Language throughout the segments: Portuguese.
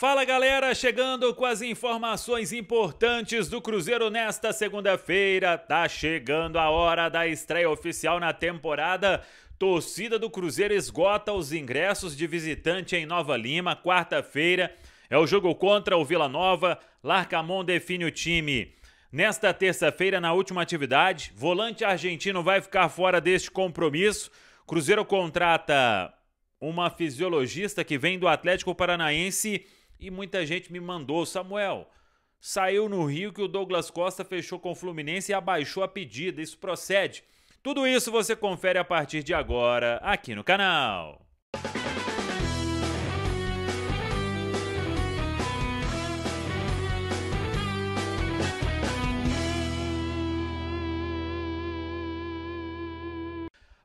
Fala galera, chegando com as informações importantes do Cruzeiro nesta segunda-feira. Tá chegando a hora da estreia oficial na temporada. Torcida do Cruzeiro esgota os ingressos de visitante em Nova Lima, quarta-feira. É o jogo contra o Vila Nova. Larcamon define o time. Nesta terça-feira, na última atividade, volante argentino vai ficar fora deste compromisso. Cruzeiro contrata uma fisiologista que vem do Atlético Paranaense e muita gente me mandou, Samuel, saiu no Rio que o Douglas Costa fechou com o Fluminense e abaixou a pedida. Isso procede. Tudo isso você confere a partir de agora aqui no canal.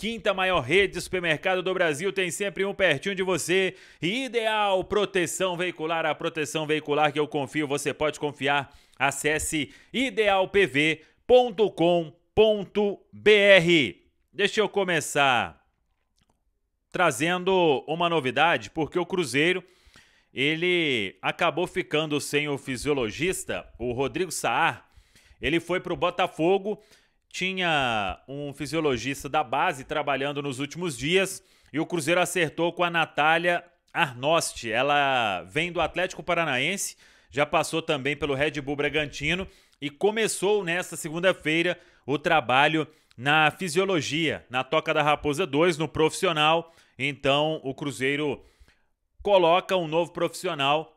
Quinta maior rede de supermercado do Brasil tem sempre um pertinho de você. ideal proteção veicular, a proteção veicular que eu confio, você pode confiar. Acesse idealpv.com.br. Deixa eu começar trazendo uma novidade, porque o Cruzeiro ele acabou ficando sem o fisiologista, o Rodrigo Saar. Ele foi para o Botafogo tinha um fisiologista da base trabalhando nos últimos dias e o Cruzeiro acertou com a Natália Arnosti. Ela vem do Atlético Paranaense, já passou também pelo Red Bull Bragantino e começou nesta segunda-feira o trabalho na fisiologia, na Toca da Raposa 2, no profissional. Então o Cruzeiro coloca um novo profissional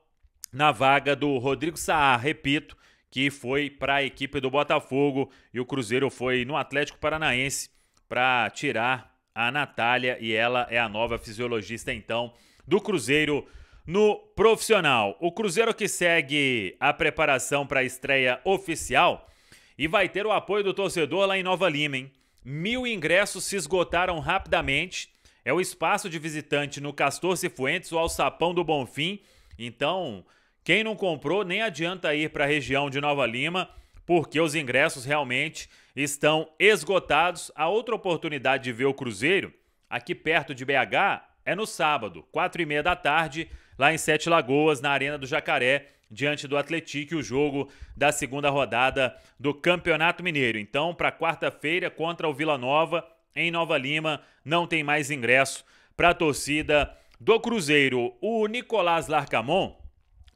na vaga do Rodrigo Saar, repito, que foi para a equipe do Botafogo e o Cruzeiro foi no Atlético Paranaense para tirar a Natália e ela é a nova fisiologista então do Cruzeiro no profissional. O Cruzeiro que segue a preparação para a estreia oficial e vai ter o apoio do torcedor lá em Nova Lima, hein? Mil ingressos se esgotaram rapidamente. É o espaço de visitante no Castor Cifuentes, o Alçapão do Bonfim. Então, quem não comprou, nem adianta ir para a região de Nova Lima, porque os ingressos realmente estão esgotados. A outra oportunidade de ver o Cruzeiro, aqui perto de BH, é no sábado, 4 e meia da tarde, lá em Sete Lagoas, na Arena do Jacaré, diante do Atlético, o jogo da segunda rodada do Campeonato Mineiro. Então, para quarta-feira, contra o Vila Nova, em Nova Lima, não tem mais ingresso para a torcida do Cruzeiro. O Nicolás Larcamon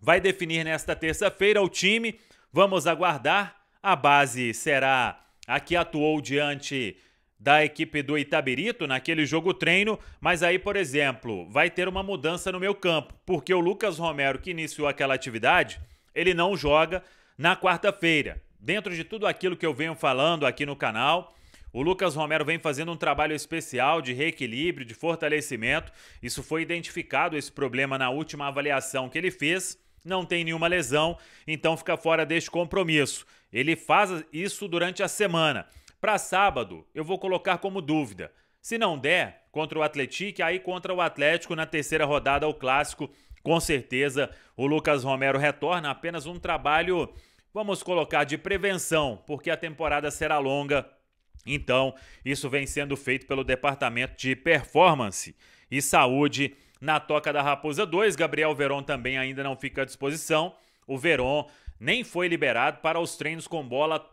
vai definir nesta terça-feira o time. Vamos aguardar. A base será a que atuou diante da equipe do Itabirito naquele jogo treino, mas aí, por exemplo, vai ter uma mudança no meu campo, porque o Lucas Romero, que iniciou aquela atividade, ele não joga na quarta-feira. Dentro de tudo aquilo que eu venho falando aqui no canal, o Lucas Romero vem fazendo um trabalho especial de reequilíbrio, de fortalecimento. Isso foi identificado, esse problema, na última avaliação que ele fez não tem nenhuma lesão, então fica fora deste compromisso. Ele faz isso durante a semana. Para sábado, eu vou colocar como dúvida. Se não der, contra o Atlético, aí contra o Atlético na terceira rodada, o clássico, com certeza o Lucas Romero retorna. Apenas um trabalho, vamos colocar, de prevenção, porque a temporada será longa. Então, isso vem sendo feito pelo Departamento de Performance e Saúde na Toca da Raposa 2. Gabriel Veron também ainda não fica à disposição. O Veron nem foi liberado para os treinos com bola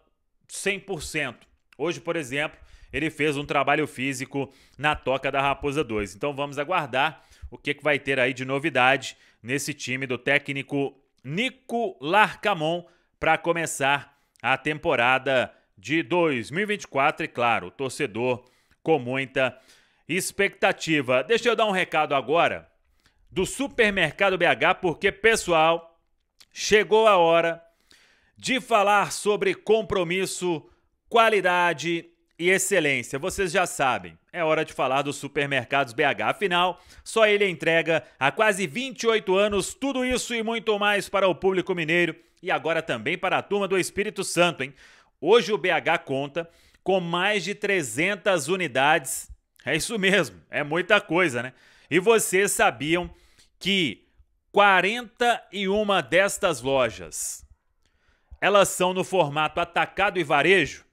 100%. Hoje, por exemplo, ele fez um trabalho físico na Toca da Raposa 2. Então vamos aguardar o que, que vai ter aí de novidade nesse time do técnico Nico Larcamon para começar a temporada de 2024. E claro, o torcedor com muita expectativa. Deixa eu dar um recado agora do Supermercado BH, porque, pessoal, chegou a hora de falar sobre compromisso, qualidade e excelência. Vocês já sabem, é hora de falar dos supermercados BH. Afinal, só ele entrega há quase 28 anos tudo isso e muito mais para o público mineiro e agora também para a turma do Espírito Santo, hein? Hoje o BH conta com mais de 300 unidades é isso mesmo, é muita coisa, né? E vocês sabiam que 41 destas lojas elas são no formato atacado e varejo?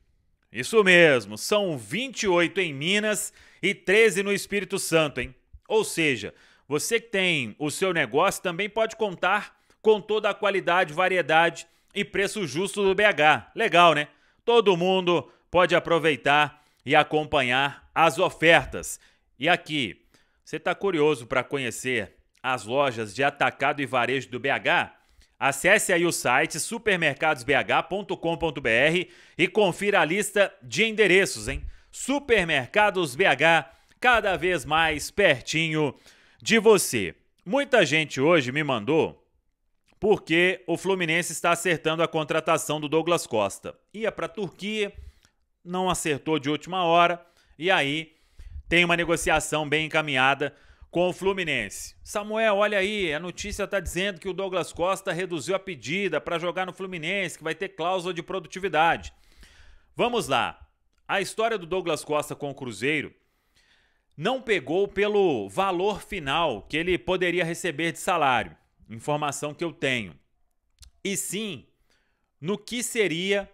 Isso mesmo, são 28 em Minas e 13 no Espírito Santo, hein? Ou seja, você que tem o seu negócio também pode contar com toda a qualidade, variedade e preço justo do BH. Legal, né? Todo mundo pode aproveitar e acompanhar as ofertas. E aqui, você está curioso para conhecer as lojas de atacado e varejo do BH? Acesse aí o site supermercadosbh.com.br e confira a lista de endereços, hein? Supermercados BH, cada vez mais pertinho de você. Muita gente hoje me mandou porque o Fluminense está acertando a contratação do Douglas Costa. Ia para a Turquia, não acertou de última hora, e aí tem uma negociação bem encaminhada com o Fluminense. Samuel, olha aí, a notícia está dizendo que o Douglas Costa reduziu a pedida para jogar no Fluminense, que vai ter cláusula de produtividade. Vamos lá. A história do Douglas Costa com o Cruzeiro não pegou pelo valor final que ele poderia receber de salário, informação que eu tenho, e sim no que seria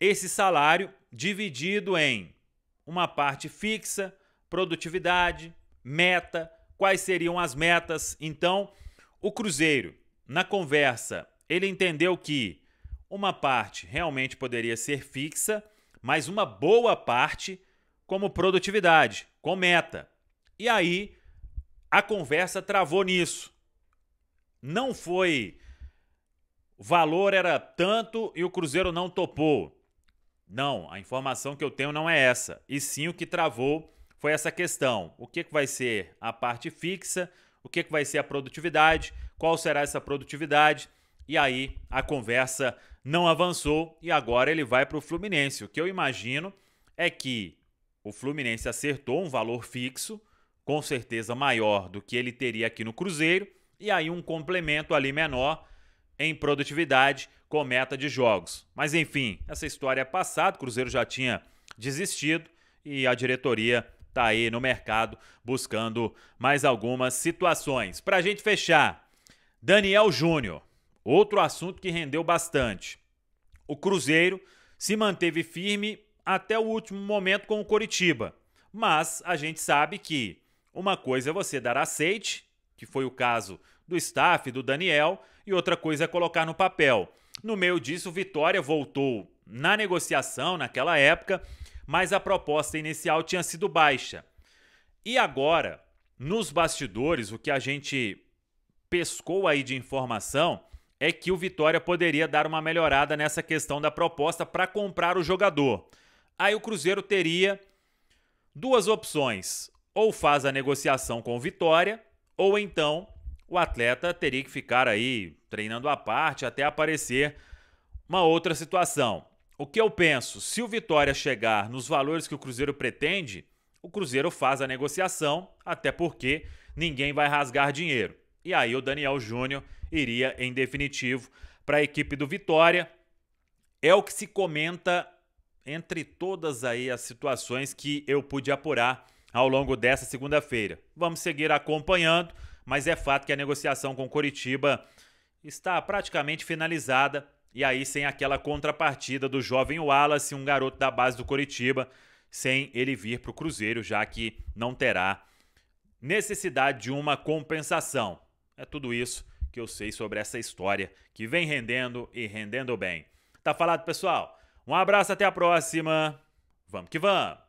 esse salário dividido em uma parte fixa, produtividade, meta, quais seriam as metas. Então, o Cruzeiro, na conversa, ele entendeu que uma parte realmente poderia ser fixa, mas uma boa parte como produtividade, com meta. E aí a conversa travou nisso. Não foi o valor era tanto e o Cruzeiro não topou. Não, a informação que eu tenho não é essa. E sim o que travou foi essa questão: o que, vai ser a parte fixa, o que vai ser a produtividade, qual será essa produtividade. E aí a conversa não avançou e agora ele vai para o Fluminense. O que eu imagino é que o Fluminense acertou um valor fixo, com certeza maior do que ele teria aqui no Cruzeiro, e aí um complemento ali menor em produtividade com meta de jogos. Mas enfim, essa história é passada, o Cruzeiro já tinha desistido e a diretoria está aí no mercado buscando mais algumas situações. Para a gente fechar, Daniel Júnior, outro assunto que rendeu bastante. O Cruzeiro se manteve firme até o último momento com o Coritiba, mas a gente sabe que uma coisa é você dar aceite, que foi o caso do staff, do Daniel, e outra coisa é colocar no papel. No meio disso, Vitória voltou na negociação naquela época, mas a proposta inicial tinha sido baixa. E agora, nos bastidores, o que a gente pescou aí de informação é que o Vitória poderia dar uma melhorada nessa questão da proposta para comprar o jogador. Aí o Cruzeiro teria duas opções: ou faz a negociação com o Vitória, ou então o atleta teria que ficar aí treinando à parte até aparecer uma outra situação. O que eu penso? Se o Vitória chegar nos valores que o Cruzeiro pretende, o Cruzeiro faz a negociação, até porque ninguém vai rasgar dinheiro. E aí o Daniel Júnior iria em definitivo para a equipe do Vitória. É o que se comenta entre todas aí as situações que eu pude apurar ao longo dessa segunda-feira. Vamos seguir acompanhando mas é fato que a negociação com Coritiba está praticamente finalizada. E aí, sem aquela contrapartida do jovem Wallace, um garoto da base do Coritiba, sem ele vir para o Cruzeiro, já que não terá necessidade de uma compensação. É tudo isso que eu sei sobre essa história que vem rendendo e rendendo bem. Tá falado, pessoal? Um abraço, até a próxima. Vamos que vamos!